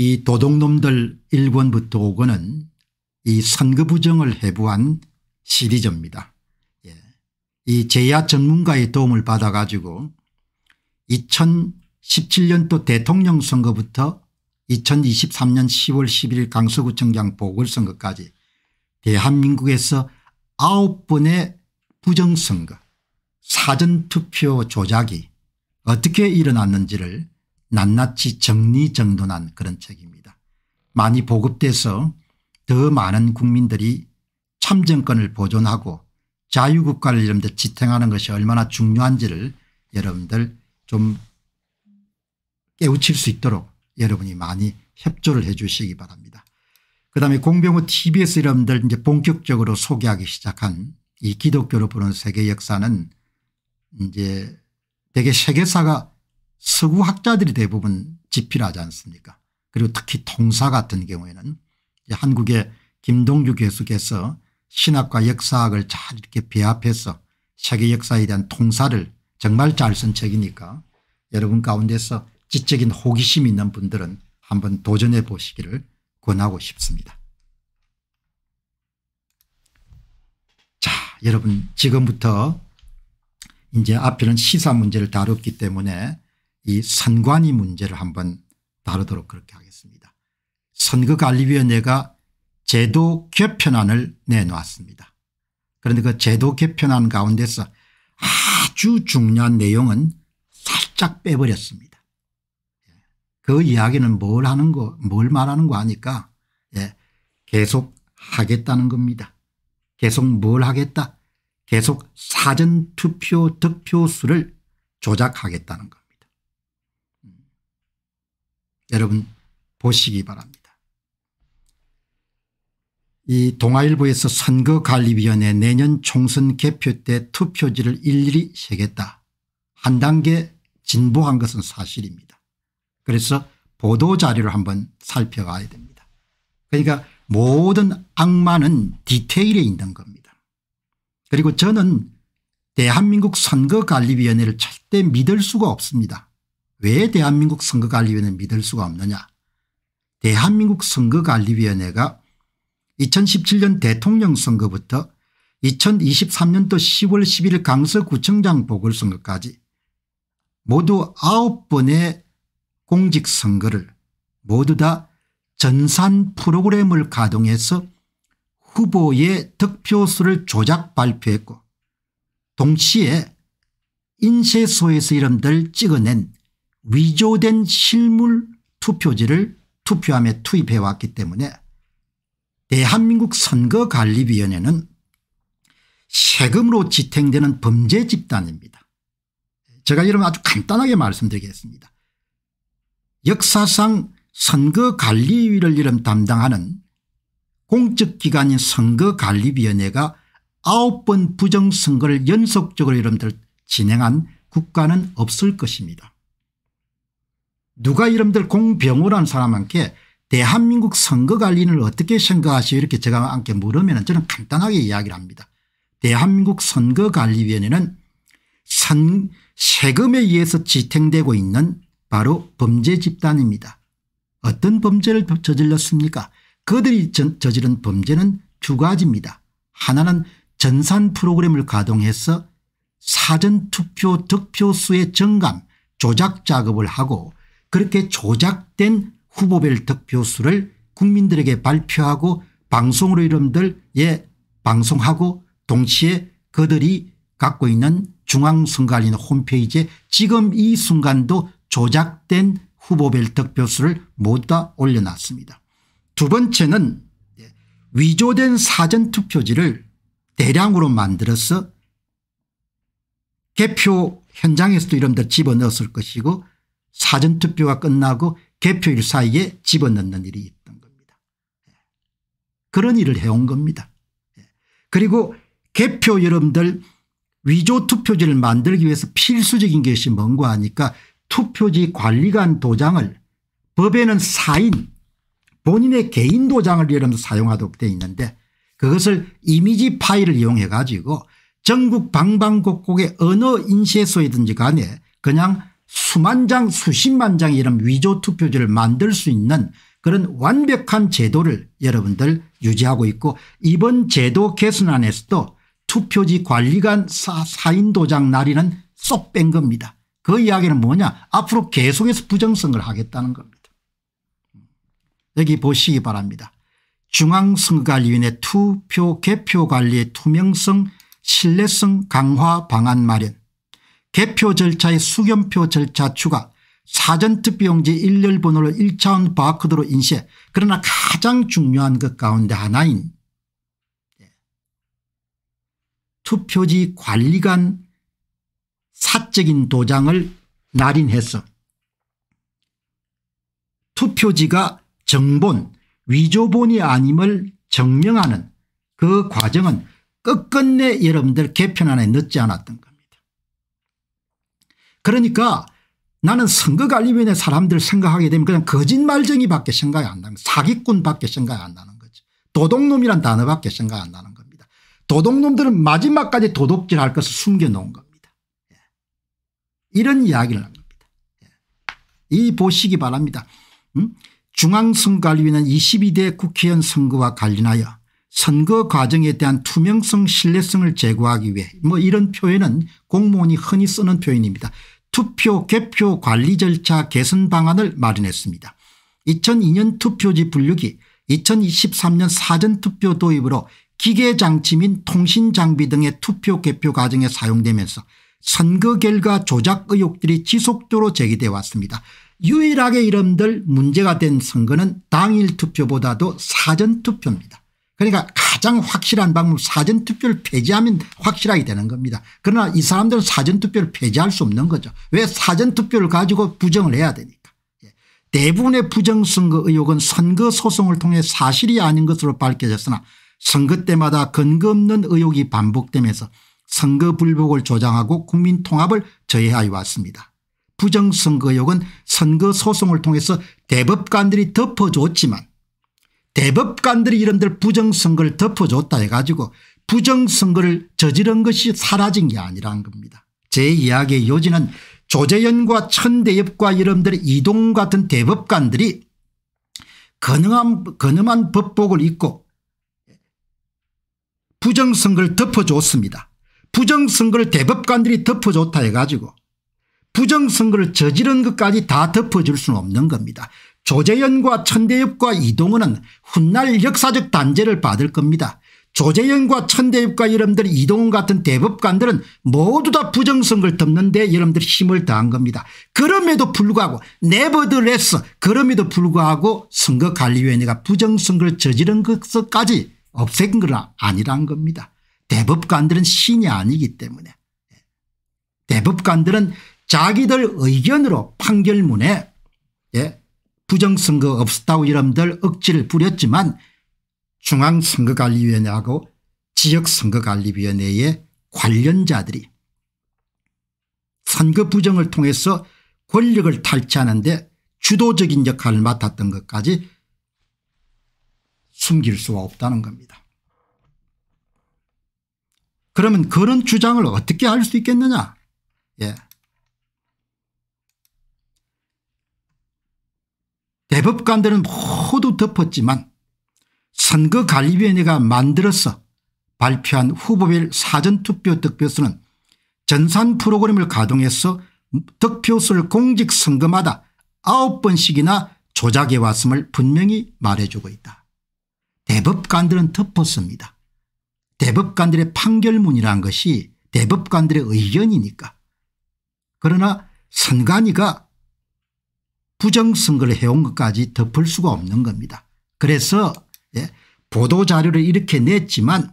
이 도둑놈들 1권부터 5권은 이 선거 부정을 해부한 시리즈입니다. 예. 이 제야 전문가의 도움을 받아 가지고 2017년도 대통령 선거부터 2023년 10월 11일 강서구청장 보궐선거까지 대한민국에서 9번의 부정선거 사전투표 조작이 어떻게 일어났는지를 낱낱이 정리정돈한 그런 책입니다. 많이 보급돼서 더 많은 국민들이 참정권을 보존하고 자유국가를 여러분 지탱하는 것이 얼마나 중요한지를 여러분들 좀 깨우칠 수 있도록 여러분이 많이 협조를 해 주시기 바랍니다. 그다음에 공병호 tbs 여러분들 이제 본격적으로 소개하기 시작한 이 기독교로 보는 세계 역사는 이제 대개 세계사가 서구학자들이 대부분 집필하지 않습니까 그리고 특히 통사 같은 경우에는 한국의 김동규 교수께서 신학과 역사학을 잘 이렇게 배합해서 세계 역사에 대한 통사를 정말 잘 쓴 책이니까 여러분 가운데서 지적인 호기심이 있는 분들은 한번 도전해 보시기를 권하고 싶습니다. 자 여러분 지금부터 이제 앞에는 시사 문제를 다뤘기 때문에 이 선관위 문제를 한번 다루도록 그렇게 하겠습니다. 선거관리위원회가 제도 개편안을 내놓았습니다. 그런데 그 제도 개편안 가운데서 아주 중요한 내용은 살짝 빼버렸습니다. 그 이야기는 뭘 하는 거, 뭘 말하는 거 아니까 예, 계속 하겠다는 겁니다. 계속 뭘 하겠다. 계속 사전투표 득표수를 조작하겠다는 것. 여러분 보시기 바랍니다. 이 동아일보에서 선거관리위원회 내년 총선 개표 때 투표지를 일일이 세겠다. 한 단계 진보한 것은 사실입니다. 그래서 보도자료를 한번 살펴봐야 됩니다. 그러니까 모든 악마는 디테일에 있는 겁니다. 그리고 저는 대한민국 선거관리위원회를 절대 믿을 수가 없습니다. 왜 대한민국 선거관리위원회 믿을 수가 없느냐 대한민국 선거관리위원회가 2017년 대통령 선거부터 2023년도 10월 11일 강서구청장 보궐선거까지 모두 9번의 공직선거를 모두 다 전산 프로그램을 가동해서 후보의 득표수를 조작 발표했고 동시에 인쇄소에서 이름들 찍어낸 위조된 실물 투표지를 투표함에 투입해왔기 때문에 대한민국 선거관리위원회는 세금으로 지탱되는 범죄 집단입니다. 제가 여러분 아주 간단하게 말씀드리겠습니다. 역사상 선거관리를 위 이름 담당하는 공적기관인 선거관리위원회가 아홉 번 부정선거를 연속적으로 이름들 진행한 국가는 없을 것입니다. 누가 이름들 공병우라는 사람한테 대한민국 선거관리를 어떻게 생각하시오 이렇게 제가 함께 물으면 저는 간단하게 이야기를 합니다. 대한민국 선거관리위원회는 선, 세금에 의해서 지탱되고 있는 바로 범죄 집단입니다. 어떤 범죄를 저질렀습니까 그들이 저지른 범죄는 두 가지입니다. 하나는 전산 프로그램을 가동해서 사전투표 득표수의 증감 조작 작업을 하고 그렇게 조작된 후보별 득표수를 국민들에게 발표하고 방송으로 이름들 예 방송하고 동시에 그들이 갖고 있는 중앙선관위 홈페이지에 지금 이 순간도 조작된 후보별 득표수를 모두 올려놨습니다. 두 번째는 위조된 사전투표지를 대량으로 만들어서 개표 현장에서도 이름들 집어넣었을 것이고 사전투표가 끝나고 개표일 사이에 집어넣는 일이 있던 겁니다. 예. 그런 일을 해온 겁니다. 예. 그리고 개표 여러분들 위조투표지를 만들기 위해서 필수적인 것이 뭔고 하니까 투표지 관리관 도장을 법에는 사인 본인의 개인 도장을 여러분 사용하도록 되어 있는데 그것을 이미지 파일을 이용해 가지고 전국 방방곡곡의 언어 인쇄소이든지 간에 그냥 수만 장 수십만 장의 이런 위조 투표지를 만들 수 있는 그런 완벽한 제도를 여러분들 유지하고 있고 이번 제도 개선안에서도 투표지 관리관 사, 인 도장 날인은쏙 뺀 겁니다. 그 이야기는 뭐냐 앞으로 계속해서 부정성을 하겠다는 겁니다. 여기 보시기 바랍니다. 중앙선거관리위원회 투표 개표 관리의 투명성 신뢰성 강화 방안 마련 개표 절차의 수견표 절차 추가 사전투표용지 일렬 번호를 1차원 바코드로 인쇄 그러나 가장 중요한 것 가운데 하나인 예, 투표지 관리관 사적인 도장을 날인해서 투표지가 정본 위조본이 아님을 정명하는 그 과정은 끝끝내 여러분들 개편안에 넣지 않았던 것. 그러니까 나는 선거관리위원회 사람들 생각하게 되면 그냥 거짓말쟁이밖에 생각이 안 나는 사기꾼밖에 생각이 안 나는 거지. 도둑놈이란 단어밖에 생각이 안 나는 겁니다. 도둑놈들은 마지막까지 도둑질할 것을 숨겨놓은 겁니다. 예. 이런 이야기를 합니다. 예. 이 보시기 바랍니다. 음? 중앙선관위는 리 22대 국회의원 선거와 관련하여 선거 과정에 대한 투명성 신뢰성을 제고하기 위해 뭐 이런 표현은 공무원이 흔히 쓰는 표현입니다. 투표 개표 관리 절차 개선 방안을 마련했습니다. 2002년 투표지 분류기 2023년 사전투표 도입으로 기계장치 및 통신장비 등의 투표 개표 과정에 사용되면서 선거 결과 조작 의혹들이 지속적으로 제기되어 왔습니다. 유일하게 이름들 문제가 된 선거는 당일 투표보다도 사전투표입니다. 그러니까 가장 확실한 방법 사전투표를 폐지하면 확실하게 되는 겁니다. 그러나 이 사람들은 사전투표를 폐지할 수 없는 거죠. 왜 사전투표를 가지고 부정을 해야 되니까. 예. 대부분의 부정선거 의혹은 선거 소송을 통해 사실이 아닌 것으로 밝혀졌으나 선거 때마다 근거 없는 의혹이 반복되면서 선거 불복을 조장하고 국민 통합을 저해하여 왔습니다. 부정선거의혹은 선거 소송을 통해서 대법관들이 덮어줬지만 대법관들이 이름들 부정선거를 덮어줬다 해가지고 부정선거를 저지른 것이 사라진 게 아니라는 겁니다. 제 이야기의 요지는 조재현과 천대엽과 이름들 의 이동 같은 대법관들이 거능한, 거능한 법복을 입고 부정선거를 덮어줬습니다. 부정선거를 대법관들이 덮어줬다 해가지고 부정선거를 저지른 것까지 다 덮어줄 수는 없는 겁니다. 조재현과 천대엽과 이동훈은 훗날 역사적 단죄를 받을 겁니다. 조재현과 천대엽과 여러분들 이동훈 같은 대법관들은 모두 다 부정선거를 덮는데 여러분들 힘을 다한 겁니다. 그럼에도 불구하고 네버드레스 그럼에도 불구하고 선거관리위원회가 부정선거를 저지른 것까지 없앤 거라 아니란 겁니다. 대법관들은 신이 아니기 때문에 대법관들은 자기들 의견으로 판결문에 예, 부정선거 없었다고 여러분들 억지를 부렸지만 중앙선거관리위원회하고 지역선거관리위원회의 관련자들이 선거 부정을 통해서 권력을 탈취하는데 주도적인 역할을 맡았던 것까지 숨길 수가 없다는 겁니다. 그러면 그런 주장을 어떻게 할 수 있겠느냐 예. 대법관들은 모두 덮었지만 선거관리위원회가 만들어서 발표한 후보별 사전투표 득표수는 전산 프로그램을 가동해서 득표수를 공직선거마다 9번씩이나 조작해 왔음을 분명히 말해주고 있다. 대법관들은 덮었습니다. 대법관들의 판결문이란 것이 대법관들의 의견이니까. 그러나 선관위가 부정선거를 해온 것까지 덮을 수가 없는 겁니다. 그래서 예, 보도자료를 이렇게 냈지만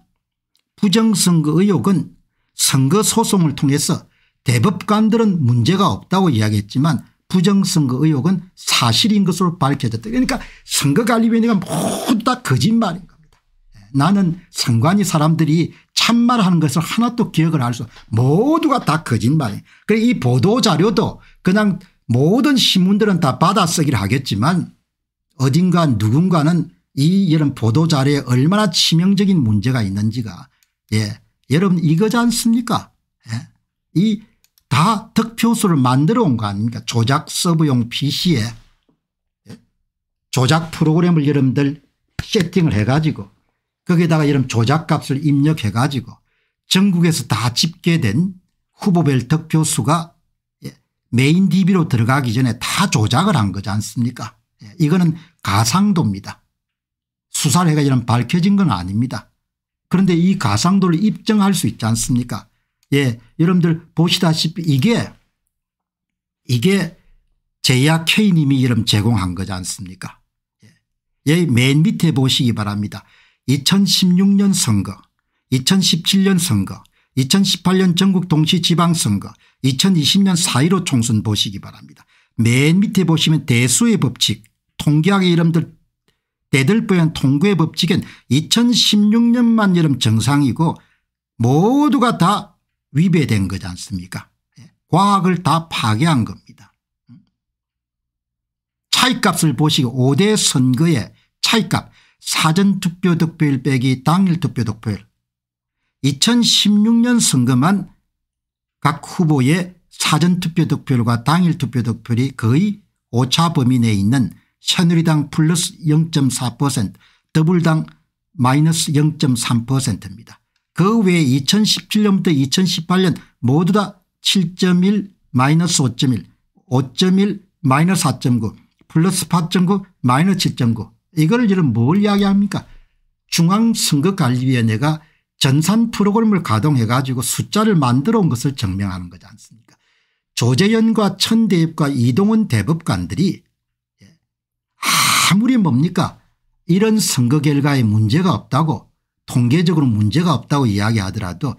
부정선거 의혹은 선거소송을 통해서 대법관들은 문제가 없다고 이야기했지만 부정선거 의혹은 사실인 것으로 밝혀졌다. 그러니까 선거관리위원회가 모두 다 거짓말인 겁니다. 예, 나는 상관이 사람들이 참말하는 것을 하나도 기억을 할수 모두가 다 거짓말이에요. 그래서 이 보도자료도 그냥 모든 신문들은 다 받아쓰기를 하겠지만 어딘가 누군가는 이 이런 보도자료에 얼마나 치명적인 문제가 있는지가 예 여러분 이거지 않습니까 예. 이 다 득표수를 만들어 온 거 아닙니까 조작 서브용 pc에 예. 조작 프로그램을 여러분들 세팅을 해가지고 거기에다가 이런 조작값을 입력해가지고 전국에서 다 집계된 후보별 득표수가 메인 DB로 들어가기 전에 다 조작을 한 거지 않습니까 예, 이거는 가상도입니다. 수사를 해가지고 밝혀진 건 아닙니다. 그런데 이 가상도를 입증할 수 있지 않습니까 예 여러분들 보시다시피 이게 이게 제약 K님이 이름 제공한 거지 않습니까 예, 예 맨 밑에 보시기 바랍니다. 2016년 선거 2017년 선거 2018년 전국 동시 지방선거 2020년 4.15 총선 보시기 바랍니다. 맨 밑에 보시면 대수의 법칙 통계학의 이름들 대들보현 통계의 법칙은 2016년만 여름 정상이고 모두가 다 위배된 거지 않습니까 예, 과학을 다 파괴한 겁니다. 차이값을 보시고 5대 선거의 차이값 사전투표 득표율 빼기 당일 투표 득표율 2016년 선거만 각 후보의 사전투표 득표율과 당일 투표 득표율이 거의 오차 범위 내에 있는 새누리당 플러스 0.4%더블당 마이너스 0.3%입니다. 그 외에 2017년부터 2018년 모두 다 7.1 마이너스 5.1 5.1 마이너스 4.9 플러스 8.9 마이너스 7.9 이걸 지금 뭘 이야기합니까 중앙선거관리위원회가 전산 프로그램을 가동해 가지고 숫자를 만들어 온 것을 증명하는 거지 않습니까 조재현과 천대엽과 이동훈 대법관들이 예, 아무리 뭡니까 이런 선거 결과에 문제가 없다고 통계적으로 문제가 없다고 이야기하더라도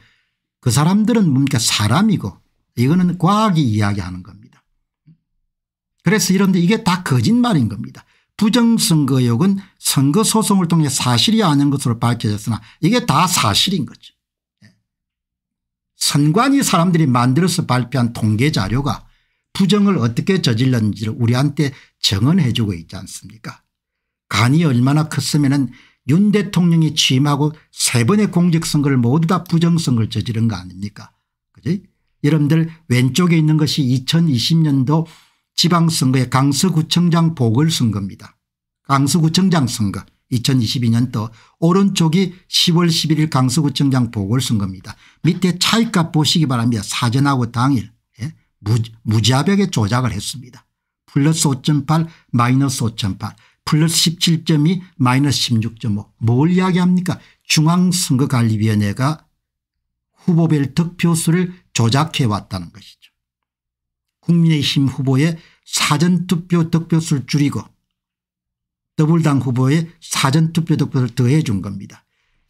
그 사람들은 뭡니까 사람이고 이거는 과학이 이야기하는 겁니다. 그래서 이런데 이게 다 거짓말인 겁니다. 부정선거욕은 선거 소송을 통해 사실이 아닌 것으로 밝혀졌으나 이게 다 사실인 거죠. 예. 선관위 사람들이 만들어서 발표한 통계 자료가 부정을 어떻게 저질렀는지를 우리한테 증언해 주고 있지 않습니까 간이 얼마나 컸으면 윤 대통령이 취임하고 세 번의 공직선거를 모두 다 부정선거를 저지른 거 아닙니까 그지 여러분들 왼쪽에 있는 것이 2020년도 지방선거의 강서구청장 보궐선거입니다. 강서구청장 선거 2022년도 오른쪽이 10월 11일 강서구청장 보궐선거입니다. 밑에 차이값 보시기 바랍니다. 사전하고 당일 예? 무자벽에 조작을 했습니다. 플러스 5.8 마이너스 5.8 플러스 17.2 마이너스 16.5 뭘 이야기합니까 중앙선거관리위원회가 후보별 득표수를 조작해 왔다는 것이죠. 국민의힘 후보의 사전투표 득표수를 줄이고 더불당 후보의 사전투표 득표를 더해 준 겁니다.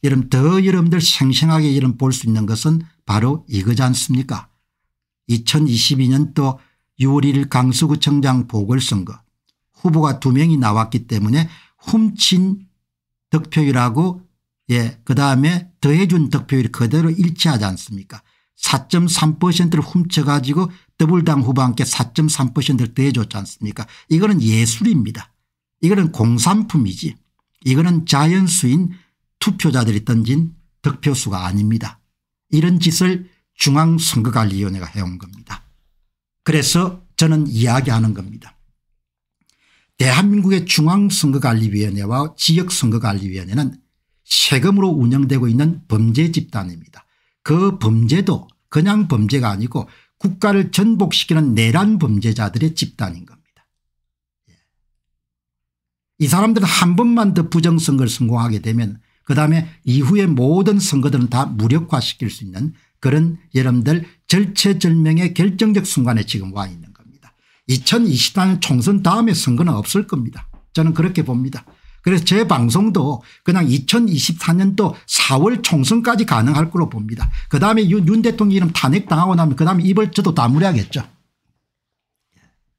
여러분 더 여러분들 생생하게 이런 볼 수 있는 것은 바로 이거지 않습니까 2022년도 6월 1일 강서구청장 보궐선거 후보가 두 명이 나왔기 때문에 훔친 득표율하고 예, 그다음에 더해준 득표율이 그대로 일치하지 않습니까 4.3%를 훔쳐가지고 더불당 후보와 함께 4.3%를 더해줬지 않습니까 이거는 예술입니다. 이거는 공산품이지 이거는 자연수인 투표자들이 던진 득표수가 아닙니다. 이런 짓을 중앙선거관리위원회가 해온 겁니다. 그래서 저는 이야기하는 겁니다. 대한민국의 중앙선거관리위원회와 지역선거관리위원회는 세금으로 운영되고 있는 범죄 집단입니다. 그 범죄도 그냥 범죄가 아니고 국가를 전복시키는 내란 범죄자들의 집단인 겁니다. 이 사람들은 한 번만 더 부정선거를 성공하게 되면 그다음에 이후의 모든 선거들은 다 무력화시킬 수 있는 그런 여러분들 절체절명의 결정적 순간에 지금 와 있는 겁니다. 2024년 총선 다음에 선거는 없을 겁니다. 저는 그렇게 봅니다. 그래서 제 방송도 그냥 2024년도 4월 총선까지 가능할 거로 봅니다. 그다음에 윤, 윤 대통령 이름 탄핵당하고 나면 그다음에 입을 저도 다무리하겠죠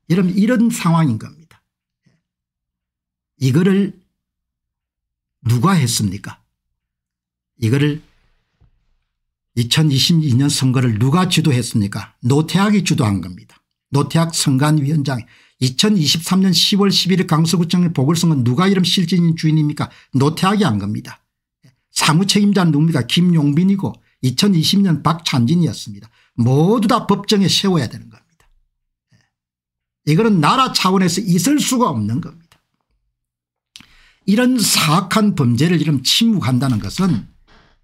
여러분 이런 상황인 겁니다. 이거를 누가 했습니까 이거를 2022년 선거를 누가 주도했습니까 노태학이 주도한 겁니다. 노태학 선관위원장 2023년 10월 11일 강서구청의 보궐선거 누가 이름 실질인 주인입니까 노태학이 한 겁니다. 사무책임자는 누굽니까 김용빈이고 2020년 박찬진이었습니다. 모두 다 법정에 세워야 되는 겁니다. 예. 이거는 나라 차원에서 있을 수가 없는 겁니다. 이런 사악한 범죄를 이름 침묵한다는 것은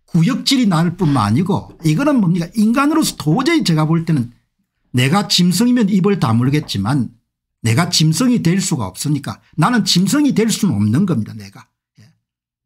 구역질이 나을 뿐만 아니고 이거는 뭡니까 인간으로서 도저히 제가 볼 때는 내가 짐승이면 입을 다물겠지만 내가 짐승이 될 수가 없으니까 나는 짐승이 될 수는 없는 겁니다 내가 예.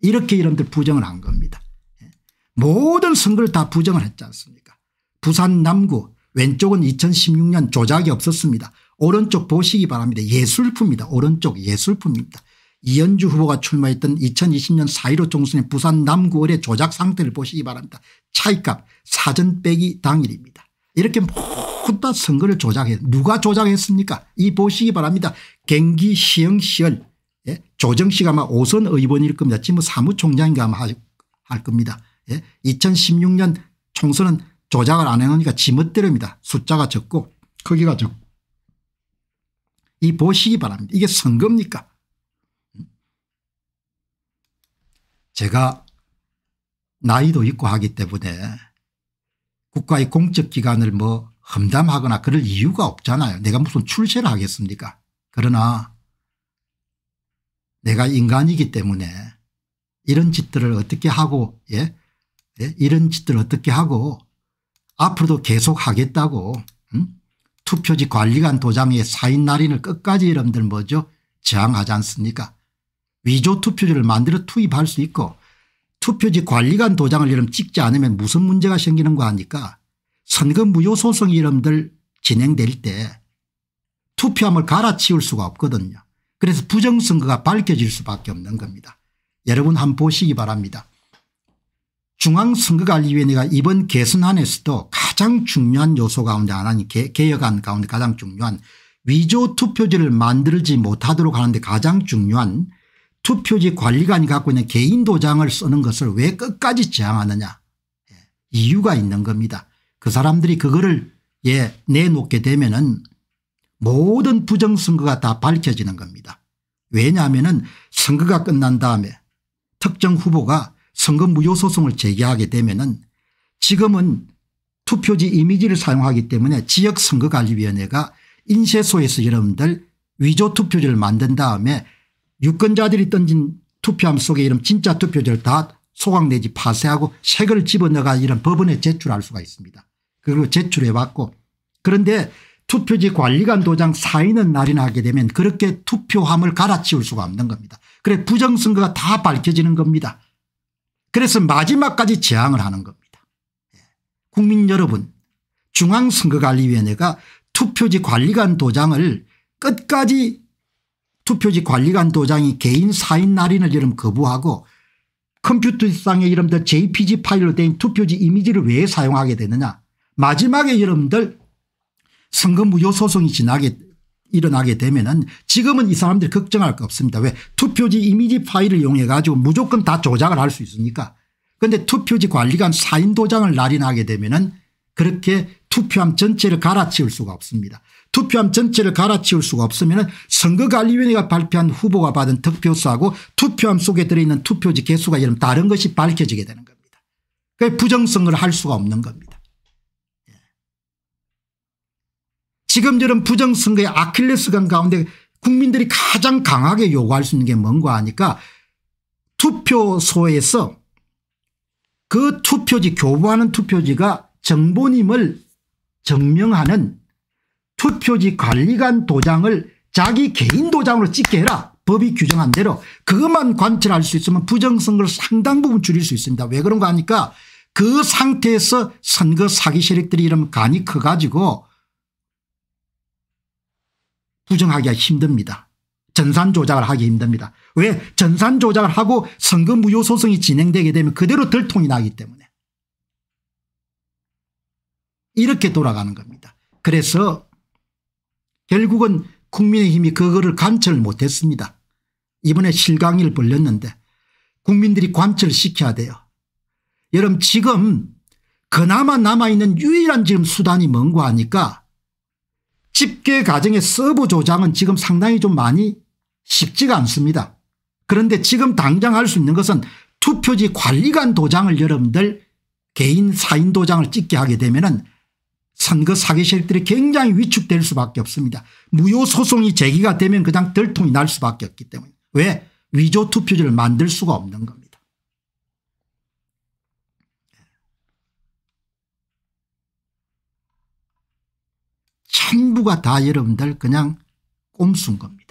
이렇게 이런들 부정을 한 겁니다 예. 모든 선거를 다 부정을 했지 않습니까 부산 남구 왼쪽은 2016년 조작이 없었습니다 오른쪽 보시기 바랍니다 예술품입니다 오른쪽 예술품입니다 이현주 후보가 출마했던 2020년 4.15 총선의 부산 남구월의 조작 상태를 보시기 바랍니다. 차이값 사전 빼기 당일입니다. 이렇게 모두 다 선거를 조작해 누가 조작했습니까 이 보시기 바랍니다. 경기 시흥시열 예? 조정 씨가 아마 오선 의원일 겁니다. 지금 뭐 사무총장인가 아마 할, 할 겁니다. 예? 2016년 총선은 조작을 안 해놓으니까 지멋대로입니다. 숫자가 적고 크기가 적고 이 보시기 바랍니다. 이게 선거입니까 제가 나이도 있고 하기 때문에 국가의 공적기관을 뭐 험담하거나 그럴 이유가 없잖아요. 내가 무슨 출세를 하겠습니까 그러나 내가 인간이기 때문에 이런 짓들을 어떻게 하고 예? 예? 이런 짓들을 어떻게 하고 앞으로도 계속 하겠다고 음? 투표지 관리관 도장에 사인 날인을 끝까지 여러분들 뭐죠 저항하지 않습니까 위조 투표지를 만들어 투입할 수 있고 투표지 관리관 도장을 이름 찍지 않으면 무슨 문제가 생기는 거 아니까 선거 무효 소송 이름들 진행될 때 투표함을 갈아치울 수가 없거든요. 그래서 부정선거가 밝혀질 수밖에 없는 겁니다. 여러분 한 번 보시기 바랍니다. 중앙선거관리위원회가 이번 개선안에서도 가장 중요한 요소 가운데 하나인 개혁안 가운데 가장 중요한 위조 투표지를 만들지 못하도록 하는데 가장 중요한 투표지 관리관이 갖고 있는 개인 도장을 쓰는 것을 왜 끝까지 지항하느냐 예, 이유가 있는 겁니다. 그 사람들이 그거를 예 내놓게 되면 은 모든 부정선거가 다 밝혀지는 겁니다. 왜냐하면 선거가 끝난 다음에 특정 후보가 선거 무효소송을 제기하게 되면 은 지금은 투표지 이미지를 사용하기 때문에 지역선거관리위원회가 인쇄소에서 여러분들 위조 투표지를 만든 다음에 유권자들이 던진 투표함 속에 이런 진짜 투표지를 다 소각 내지 파쇄하고 색을 집어넣어가 이런 법원에 제출할 수가 있습니다. 그리고 제출해 왔고 그런데 투표지 관리관 도장 사인은 날인 하게 되면 그렇게 투표함을 갈아치울 수가 없는 겁니다. 그래 부정선거가 다 밝혀지는 겁니다. 그래서 마지막까지 제앙을 하는 겁니다. 예. 국민 여러분 중앙선거관리위원회가 투표지 관리관 도장을 끝까지 투표지 관리관 도장이 개인 사인 날인을 이름 거부하고 컴퓨터상의 이름들 jpg 파일로 된 투표지 이미지를 왜 사용하게 되느냐 마지막에 여러분들 선거 무효 소송이 지나게 일어나게 되면은 지금은 이 사람들이 걱정할 거 없습니다. 왜 투표지 이미지 파일을 이용해 가지고 무조건 다 조작을 할 수 있으니까. 그런데 투표지 관리관 사인 도장을 날인하게 되면은 그렇게 투표함 전체를 갈아치울 수가 없습니다. 투표함 전체를 갈아치울 수가 없으면 선거관리위원회가 발표한 후보가 받은 득표수하고 투표함 속에 들어있는 투표지 개수가 이런 다른 것이 밝혀지게 되는 겁니다. 그부정선거를할 수가 없는 겁니다. 예. 지금 이런 부정선거의 아킬레스건 가운데 국민들이 가장 강하게 요구할 수 있는 게 뭔가 하니까 투표소에서 그 투표지 교부하는 투표지가 정보님을 증명하는 투표지 관리관 도장을 자기 개인 도장으로 찍게 해라. 법이 규정한 대로 그것만 관철할 수 있으면 부정선거를 상당 부분 줄일 수 있습니다. 왜 그런가 하니까 그 상태에서 선거 사기 세력들이 이러면 간이 커가지고 부정하기가 힘듭니다. 전산 조작을 하기 힘듭니다. 왜? 전산 조작을 하고 선거 무효 소송이 진행되게 되면 그대로 들통이 나기 때문에. 이렇게 돌아가는 겁니다. 그래서 결국은 국민의힘이 그거를 관철 못했습니다. 이번에 실강의를 벌렸는데 국민들이 관철시켜야 돼요. 여러분 지금 그나마 남아있는 유일한 지금 수단이 뭔고 하니까 집계 과정의 서브 조장은 지금 상당히 좀 많이 쉽지가 않습니다. 그런데 지금 당장 할 수 있는 것은 투표지 관리관 도장을 여러분들 개인 사인 도장을 찍게 하게 되면 은 선거 그 사기 실들이 굉장히 위축될 수밖에 없습니다. 무효 소송이 제기가 되면 그냥 들통이 날 수밖에 없기 때문에 왜 위조 투표지를 만들 수가 없는 겁니다. 전부가 예. 다 여러분들 그냥 꼼수인 겁니다.